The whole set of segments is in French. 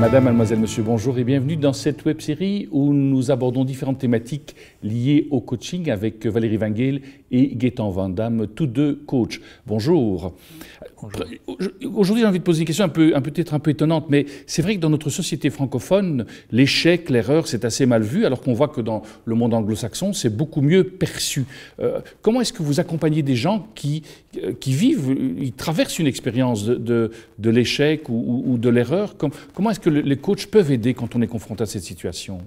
Madame, mademoiselle, monsieur, bonjour et bienvenue dans cette web-série où nous abordons différentes thématiques liées au coaching avec Valérie Vangel et Gaëtan Van Damme, tous deux coachs. Bonjour. Aujourd'hui, j'ai envie de poser une question un peu, un, peut-être un peu étonnante, mais c'est vrai que dans notre société francophone, l'échec, l'erreur, c'est assez mal vu, alors qu'on voit que dans le monde anglo-saxon, c'est beaucoup mieux perçu. Euh, comment est-ce que vous accompagnez des gens qui, euh, qui vivent, ils traversent une expérience de, de, l'échec ou, de l'erreur comment est-ce que les coachs peuvent aider quand on est confronté à cette situation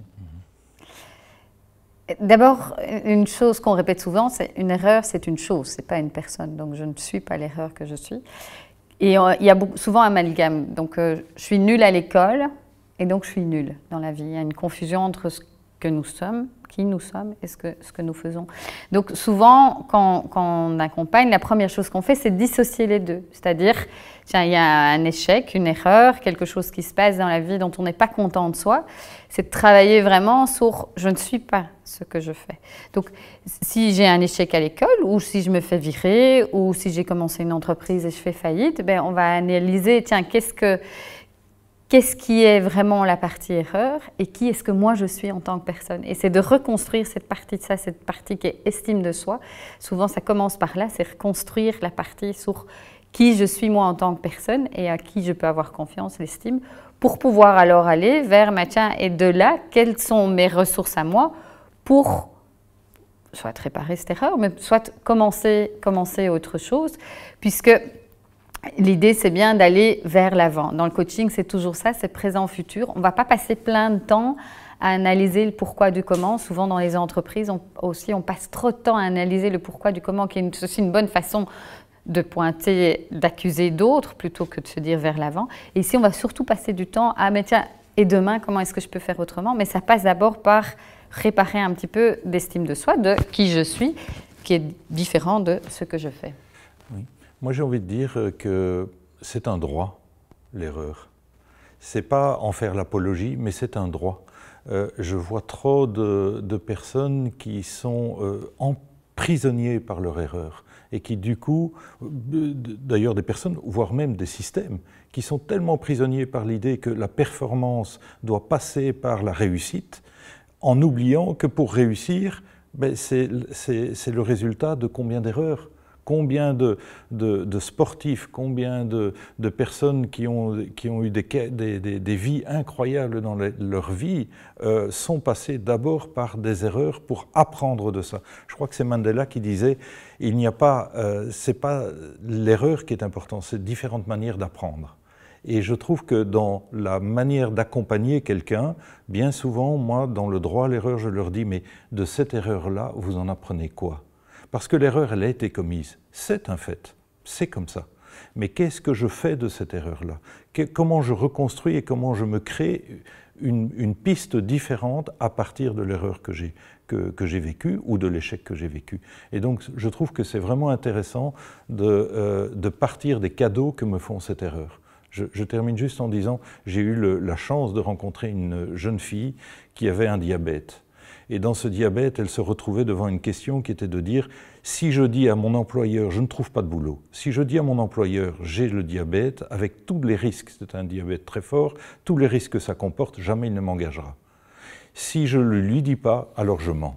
D'abord, une chose qu'on répète souvent, c'est une erreur, c'est une chose, c'est pas une personne. Donc je ne suis pas l'erreur que je suis. Et euh, il y a souvent un amalgame. Donc euh, je suis nulle à l'école et donc je suis nulle dans la vie. Il y a une confusion entre ce que nous sommes qui nous sommes et ce que, ce que nous faisons. Donc souvent, quand, quand on accompagne, la première chose qu'on fait, c'est dissocier les deux. C'est-à-dire, tiens, il y a un échec, une erreur, quelque chose qui se passe dans la vie dont on n'est pas content de soi. C'est de travailler vraiment sur je ne suis pas ce que je fais. Donc si j'ai un échec à l'école, ou si je me fais virer, ou si j'ai commencé une entreprise et je fais faillite, ben, on va analyser, tiens, qu'est-ce que qu'est-ce qui est vraiment la partie erreur et qui est-ce que moi je suis en tant que personne. Et c'est de reconstruire cette partie de ça, cette partie qui est estime de soi. Souvent, ça commence par là, c'est reconstruire la partie sur qui je suis moi en tant que personne et à qui je peux avoir confiance, l'estime, pour pouvoir alors aller vers, tiens, et de là, quelles sont mes ressources à moi pour soit réparer cette erreur, mais soit commencer, commencer autre chose, puisque L'idée, c'est bien d'aller vers l'avant. Dans le coaching, c'est toujours ça, c'est présent-futur. On ne va pas passer plein de temps à analyser le pourquoi du comment. Souvent, dans les entreprises, aussi, on passe trop de temps à analyser le pourquoi du comment, qui est aussi une bonne façon de pointer, d'accuser d'autres plutôt que de se dire vers l'avant. Et ici, on va surtout passer du temps à, mais tiens, et demain, comment est-ce que je peux faire autrement Mais ça passe d'abord par réparer un petit peu d'estime de soi, de qui je suis, qui est différent de ce que je fais. Moi, j'ai envie de dire euh, que c'est un droit, l'erreur. C'est pas en faire l'apologie, mais c'est un droit. Euh, je vois trop de, personnes qui sont euh, emprisonnées par leur erreur et qui, du coup, d'ailleurs des personnes, voire même des systèmes, qui sont tellement prisonniers par l'idée que la performance doit passer par la réussite, en oubliant que pour réussir, ben, c'est le résultat de combien d'erreurs combien de, sportifs, combien de, personnes qui ont, eu des, vies incroyables dans leur vie euh, sont passées d'abord par des erreurs pour apprendre de ça. Je crois que c'est Mandela qui disait il n'y a pas, euh, c'est pas l'erreur qui est importante, c'est différentes manières d'apprendre. Et je trouve que dans la manière d'accompagner quelqu'un, bien souvent, moi, dans le droit à l'erreur, je leur dis, mais de cette erreur-là, vous en apprenez quoi parce que l'erreur, elle a été commise. C'est un fait. C'est comme ça. Mais qu'est-ce que je fais de cette erreur-là Comment je reconstruis et comment je me crée une, piste différente à partir de l'erreur que j'ai vécue ou de l'échec que j'ai vécu. Et donc, je trouve que c'est vraiment intéressant euh, de, partir des cadeaux que me font cette erreur. Je, termine juste en disant, j'ai eu la chance de rencontrer une jeune fille qui avait un diabète. Et dans ce diabète, elle se retrouvait devant une question qui était de dire, si je dis à mon employeur, je ne trouve pas de boulot, si je dis à mon employeur, j'ai le diabète, avec tous les risques, c'est un diabète très fort, tous les risques que ça comporte, jamais il ne m'engagera. Si je ne lui dis pas, alors je mens.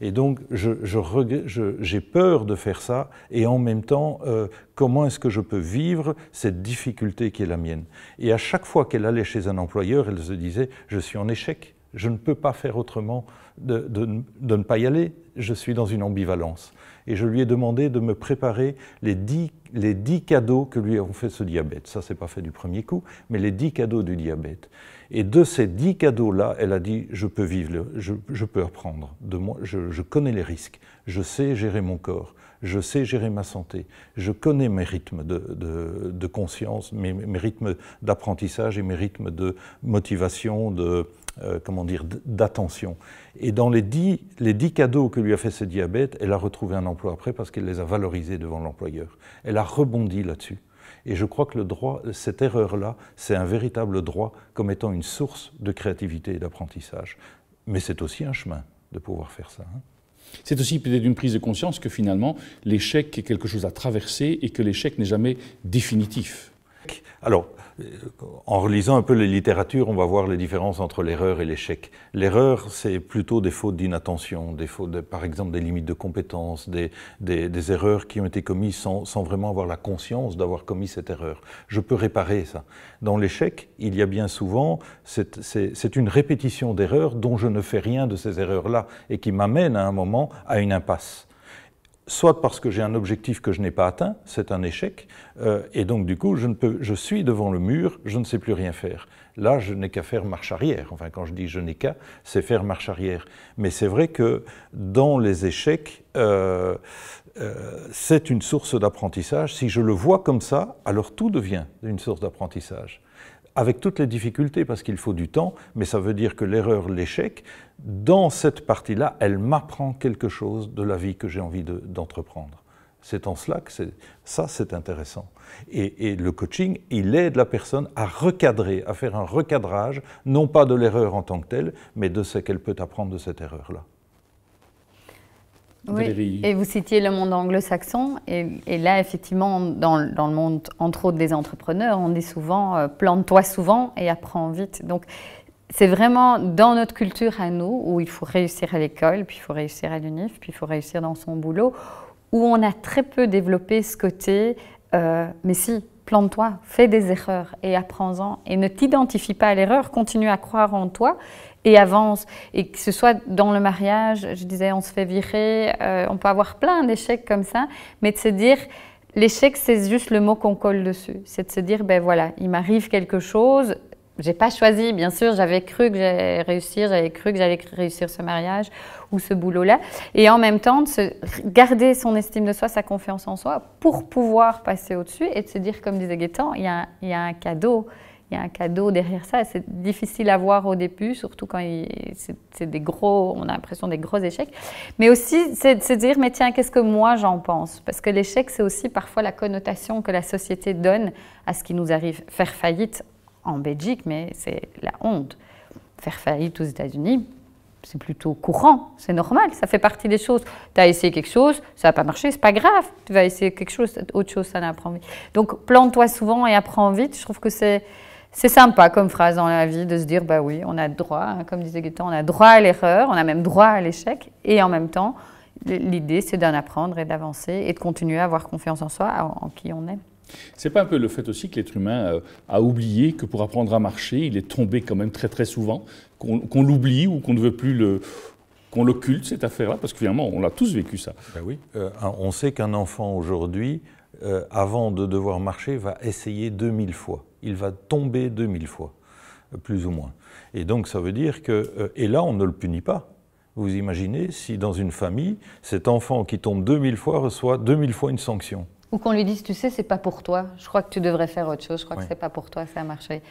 Et donc, j'ai je, je, peur de faire ça, et en même temps, euh, comment est-ce que je peux vivre cette difficulté qui est la mienne Et à chaque fois qu'elle allait chez un employeur, elle se disait, je suis en échec je ne peux pas faire autrement de, de, de, ne pas y aller, je suis dans une ambivalence. Et je lui ai demandé de me préparer les dix, les dix cadeaux que lui ont fait ce diabète. Ça, c'est pas fait du premier coup, mais les dix cadeaux du diabète. Et de ces dix cadeaux-là, elle a dit je peux vivre, je, peux apprendre. De moi, je, connais les risques, je sais gérer mon corps, je sais gérer ma santé, je connais mes rythmes de, de, de conscience, mes, mes rythmes d'apprentissage et mes rythmes de motivation, de euh, comment dire, d'attention. Et dans les dix, les dix cadeaux que lui a fait ce diabète, elle a retrouvé un emploi après parce qu'elle les a valorisés devant l'employeur. Elle a rebondi là-dessus. Et je crois que le droit, cette erreur-là, c'est un véritable droit comme étant une source de créativité et d'apprentissage. Mais c'est aussi un chemin de pouvoir faire ça. Hein. C'est aussi peut-être une prise de conscience que finalement, l'échec est quelque chose à traverser et que l'échec n'est jamais définitif. Alors, en relisant un peu les littératures, on va voir les différences entre l'erreur et l'échec. L'erreur, c'est plutôt des fautes d'inattention, des fautes, par exemple, des limites de compétences, des, erreurs qui ont été commises sans vraiment avoir la conscience d'avoir commis cette erreur. Je peux réparer ça. Dans l'échec, il y a bien souvent, c'est une répétition d'erreurs dont je ne fais rien de ces erreurs-là et qui m'amène à un moment à une impasse soit parce que j'ai un objectif que je n'ai pas atteint, c'est un échec, euh, et donc du coup je, suis devant le mur, je ne sais plus rien faire. Là, je n'ai qu'à faire marche arrière. Enfin, quand je dis je n'ai qu'à, c'est faire marche arrière. Mais c'est vrai que dans les échecs, euh, euh, c'est une source d'apprentissage. Si je le vois comme ça, alors tout devient une source d'apprentissage avec toutes les difficultés parce qu'il faut du temps, mais ça veut dire que l'erreur, l'échec, dans cette partie-là, elle m'apprend quelque chose de la vie que j'ai envie d'entreprendre. c'est en cela que ça, c'est intéressant. et, le coaching, il aide la personne à recadrer, à faire un recadrage, non pas de l'erreur en tant que telle, mais de ce qu'elle peut apprendre de cette erreur-là. Oui. Et vous citiez le monde anglo-saxon, et, là, effectivement, dans, le monde, entre autres, des entrepreneurs, on dit souvent euh, plante-toi souvent et apprends vite. Donc, c'est vraiment dans notre culture à nous, où il faut réussir à l'école, puis il faut réussir à l'UNIF, puis il faut réussir dans son boulot, où on a très peu développé ce côté, euh, mais si, plante-toi, fais des erreurs et apprends-en, et ne t'identifie pas à l'erreur, continue à croire en toi, et avance. Et que ce soit dans le mariage, je disais, on se fait virer, euh, on peut avoir plein d'échecs comme ça, mais de se dire, l'échec, c'est juste le mot qu'on colle dessus. C'est de se dire, ben voilà, il m'arrive quelque chose, j'ai pas choisi, bien sûr, j'avais cru que j'allais réussir, j'avais cru que j'allais réussir ce mariage ou ce boulot-là. Et en même temps, de se garder son estime de soi, sa confiance en soi, pour pouvoir passer au-dessus et de se dire, comme disait Gaëtan, il y, il y a un cadeau il y a un cadeau derrière ça. C'est difficile à voir au début, surtout quand c'est des gros, on a l'impression des gros échecs. Mais aussi, c'est de se dire, mais tiens, qu'est-ce que moi j'en pense Parce que l'échec, c'est aussi parfois la connotation que la société donne à ce qui nous arrive. Faire faillite en Belgique, mais c'est la honte. Faire faillite aux États-Unis, c'est plutôt courant, c'est normal, ça fait partie des choses. Tu as essayé quelque chose, ça n'a pas marché, c'est pas grave. Tu vas essayer quelque chose, autre chose, ça n'apprend vite. Donc plante-toi souvent et apprends vite. Je trouve que c'est c'est sympa comme phrase dans la vie de se dire, bah oui, on a droit, hein, comme disait Guétan, on a droit à l'erreur, on a même droit à l'échec, et en même temps, l'idée, c'est d'en apprendre et d'avancer et de continuer à avoir confiance en soi, en qui on est. C'est pas un peu le fait aussi que l'être humain euh, a oublié que pour apprendre à marcher, il est tombé quand même très très souvent, qu'on l'oublie ou qu'on ne veut plus le qu'on l'occulte cette affaire-là, parce que finalement, on l'a tous vécu ça. Ben oui, euh, on sait qu'un enfant aujourd'hui, euh, avant de devoir marcher, va essayer 2000 fois il va tomber 2000 fois, plus ou moins. Et donc ça veut dire que, euh, et là on ne le punit pas. Vous imaginez si dans une famille, cet enfant qui tombe 2000 fois reçoit 2000 fois une sanction. Ou qu'on lui dise, tu sais, c'est pas pour toi, je crois que tu devrais faire autre chose, je crois que c'est pas pour toi, ça a marché.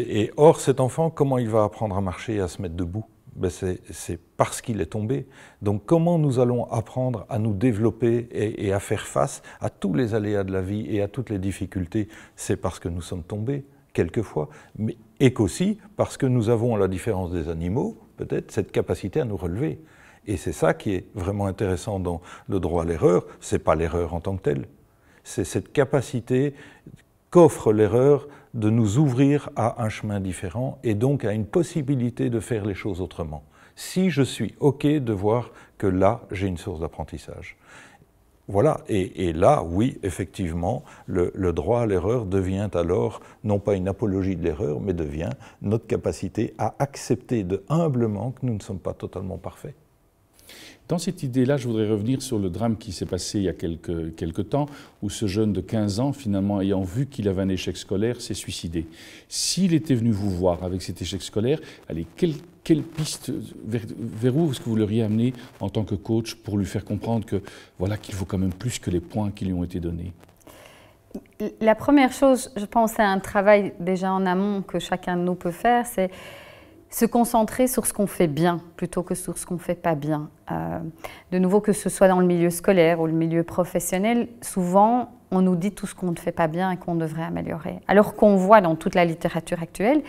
et or, cet enfant, comment il va apprendre à marcher et à se mettre debout ben, c'est parce qu'il est tombé. Donc comment nous allons apprendre à nous développer et, à faire face à tous les aléas de la vie et à toutes les difficultés C'est parce que nous sommes tombés, quelquefois, mais, et qu'aussi parce que nous avons, à la différence des animaux, peut-être, cette capacité à nous relever. Et c'est ça qui est vraiment intéressant dans le droit à l'erreur, n'est pas l'erreur en tant que telle, c'est cette capacité qu'offre l'erreur de nous ouvrir à un chemin différent et donc à une possibilité de faire les choses autrement. Si je suis OK de voir que là, j'ai une source d'apprentissage. Voilà, et, là, oui, effectivement, le, le droit à l'erreur devient alors non pas une apologie de l'erreur, mais devient notre capacité à accepter de humblement que nous ne sommes pas totalement parfaits. Dans cette idée-là, je voudrais revenir sur le drame qui s'est passé il y a quelques, quelques, temps, où ce jeune de 15 ans, finalement, ayant vu qu'il avait un échec scolaire, s'est suicidé. S'il était venu vous voir avec cet échec scolaire, allez, quelle, piste, vers, où est-ce que vous l'auriez amené en tant que coach pour lui faire comprendre que voilà qu'il vaut quand même plus que les points qui lui ont été donnés La première chose, je pense, à un travail déjà en amont que chacun de nous peut faire, c'est se concentrer sur ce qu'on fait bien plutôt que sur ce qu'on fait pas bien. Euh, de nouveau, que ce soit dans le milieu scolaire ou le milieu professionnel, souvent on nous dit tout ce qu'on ne fait pas bien et qu'on devrait améliorer. Alors qu'on voit dans toute la littérature actuelle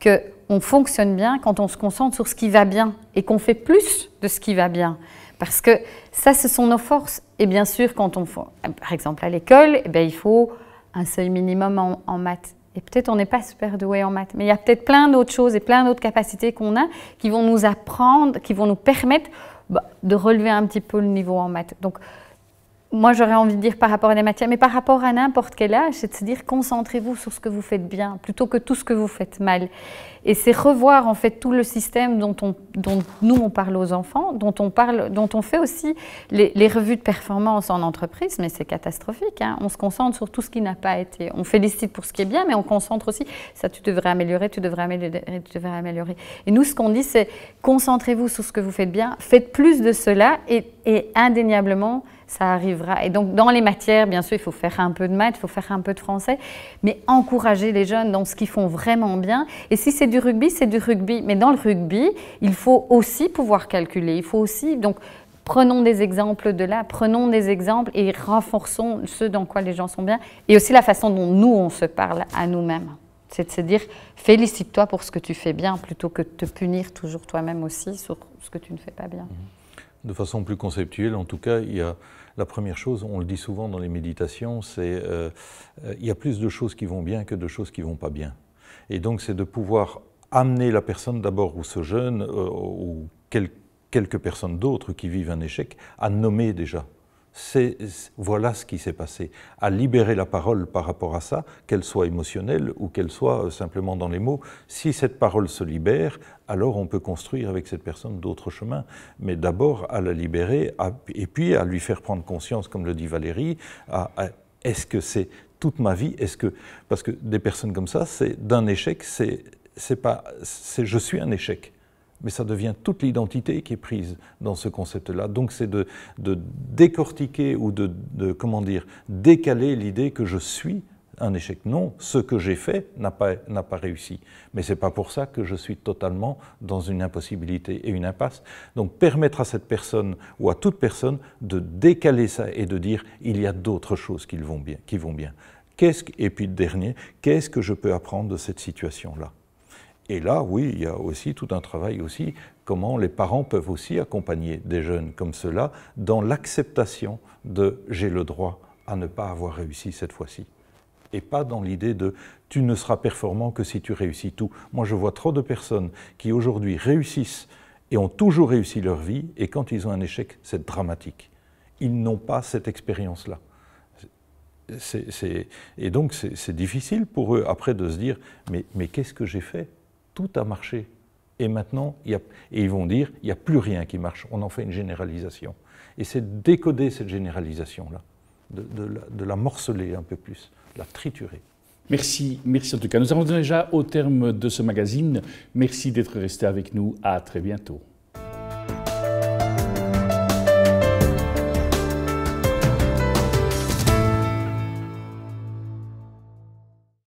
qu'on fonctionne bien quand on se concentre sur ce qui va bien et qu'on fait plus de ce qui va bien. Parce que ça, ce sont nos forces. Et bien sûr, quand on, par exemple à l'école, eh ben, il faut un seuil minimum en, en maths. Et peut-être on n'est pas super doué en maths, mais il y a peut-être plein d'autres choses et plein d'autres capacités qu'on a qui vont nous apprendre, qui vont nous permettre bah, de relever un petit peu le niveau en maths. Donc, moi, j'aurais envie de dire par rapport à des matières, mais par rapport à n'importe quel âge, c'est de se dire concentrez-vous sur ce que vous faites bien plutôt que tout ce que vous faites mal. Et c'est revoir en fait tout le système dont, on, dont nous on parle aux enfants, dont on, parle, dont on fait aussi les, revues de performance en entreprise, mais c'est catastrophique. Hein. On se concentre sur tout ce qui n'a pas été. On félicite pour ce qui est bien, mais on concentre aussi, ça tu devrais améliorer, tu devrais améliorer, tu devrais améliorer. Et nous ce qu'on dit c'est concentrez-vous sur ce que vous faites bien, faites plus de cela et, et indéniablement ça arrivera. Et donc, dans les matières, bien sûr, il faut faire un peu de maths, il faut faire un peu de français, mais encourager les jeunes dans ce qu'ils font vraiment bien. Et si c'est du rugby, c'est du rugby. Mais dans le rugby, il faut aussi pouvoir calculer. Il faut aussi. Donc, prenons des exemples de là, prenons des exemples et renforçons ce dans quoi les gens sont bien. Et aussi la façon dont nous, on se parle à nous-mêmes. C'est de se dire félicite-toi pour ce que tu fais bien plutôt que de te punir toujours toi-même aussi sur ce que tu ne fais pas bien. Mhm. De façon plus conceptuelle, en tout cas, il y a la première chose, on le dit souvent dans les méditations, c'est euh, euh, il y a plus de choses qui vont bien que de choses qui vont pas bien. Et donc, c'est de pouvoir amener la personne d'abord ou ce jeune euh, ou quelques personnes d'autres qui vivent un échec à nommer déjà. C'est, voilà ce qui s'est passé, à libérer la parole par rapport à ça, qu'elle soit émotionnelle ou qu'elle soit euh, simplement dans les mots. Si cette parole se libère, alors on peut construire avec cette personne d'autres chemins. Mais d'abord à la libérer et puis à lui faire prendre conscience, comme le dit Valérie, à est-ce que c'est toute ma vie Est-ce que parce que des personnes comme ça, c'est d'un échec, c'est c'est pas je suis un échec, mais ça devient toute l'identité qui est prise dans ce concept-là. Donc c'est de, décortiquer ou de, de comment dire décaler l'idée que je suis un échec. Non, ce que j'ai fait n'a pas, réussi. Mais ce n'est pas pour ça que je suis totalement dans une impossibilité et une impasse. Donc permettre à cette personne ou à toute personne de décaler ça et de dire il y a d'autres choses qui vont bien. Qui vont bien. Qu'est-ce et puis dernier, qu'est-ce que je peux apprendre de cette situation-là et là, oui, il y a aussi tout un travail aussi, comment les parents peuvent aussi accompagner des jeunes comme cela dans l'acceptation de j'ai le droit à ne pas avoir réussi cette fois-ci et pas dans l'idée de tu ne seras performant que si tu réussis tout. Moi, je vois trop de personnes qui aujourd'hui réussissent et ont toujours réussi leur vie, et quand ils ont un échec, c'est dramatique. Ils n'ont pas cette expérience-là. et donc, c'est difficile pour eux après de se dire, mais, qu'est-ce que j'ai fait Tout a marché. Et maintenant, y a, et ils vont dire, il n'y a plus rien qui marche, on en fait une généralisation. Et c'est décoder cette généralisation-là, de la morceler un peu plus la triturer. Merci, merci en tout cas. Nous arrivons déjà au terme de ce magazine. Merci d'être resté avec nous. À très bientôt.